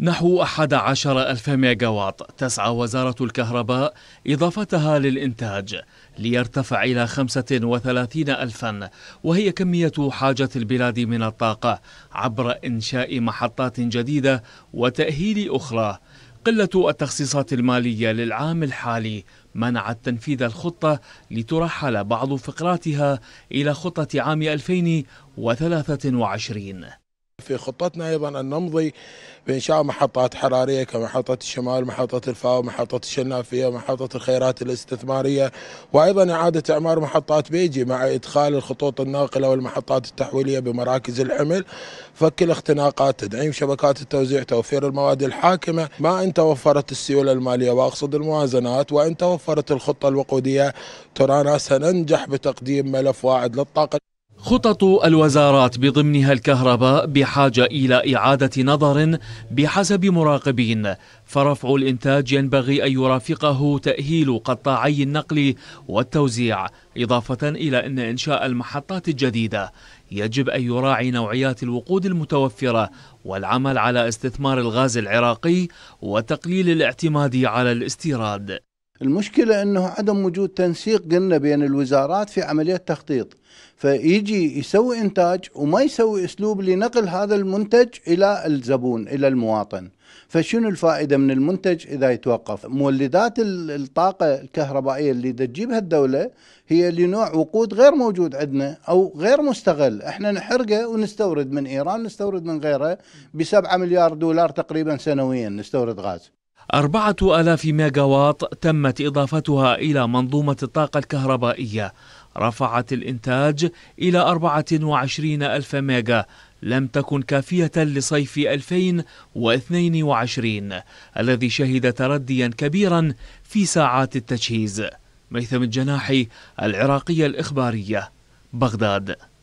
نحو 11 ألف ميجاوات تسعى وزارة الكهرباء إضافتها للإنتاج ليرتفع إلى 35 ألفا وهي كمية حاجة البلاد من الطاقة عبر إنشاء محطات جديدة وتأهيل أخرى قلة التخصيصات المالية للعام الحالي منعت تنفيذ الخطة لترحل بعض فقراتها إلى خطة عام 2023 في خطتنا أيضا أن نمضي بإنشاء محطات حرارية كمحطة الشمال محطة الفاو محطة الشنافية محطة الخيرات الاستثمارية وأيضا إعادة إعمار محطات بيجي مع إدخال الخطوط الناقلة والمحطات التحويلية بمراكز الحمل فك الاختناقات تدعيم شبكات التوزيع توفير المواد الحاكمة ما إن توفرت السيولة المالية وأقصد الموازنات وإن توفرت الخطة الوقودية ترانا سننجح بتقديم ملف واعد للطاقة خطط الوزارات بضمنها الكهرباء بحاجة إلى إعادة نظر بحسب مراقبين فرفع الإنتاج ينبغي أن يرافقه تأهيل قطاعي النقل والتوزيع إضافة إلى أن إنشاء المحطات الجديدة يجب أن يراعي نوعيات الوقود المتوفرة والعمل على استثمار الغاز العراقي وتقليل الاعتماد على الاستيراد المشكلة أنه عدم وجود تنسيق قلنا بين الوزارات في عملية تخطيط فيجي يسوي إنتاج وما يسوي أسلوب لنقل هذا المنتج إلى الزبون إلى المواطن فشنو الفائدة من المنتج إذا يتوقف مولدات الطاقة الكهربائية اللي تجيبها الدولة هي لنوع وقود غير موجود عندنا أو غير مستغل احنا نحرقه ونستورد من إيران نستورد من غيرها بسبعة مليار دولار تقريبا سنويا نستورد غاز أربعة آلاف ميجاوات تمت إضافتها إلى منظومة الطاقة الكهربائية رفعت الإنتاج إلى وعشرين ألف ميجا لم تكن كافية لصيف 2022 الذي شهد ترديا كبيرا في ساعات التجهيز ميثم الجناحي العراقية الإخبارية بغداد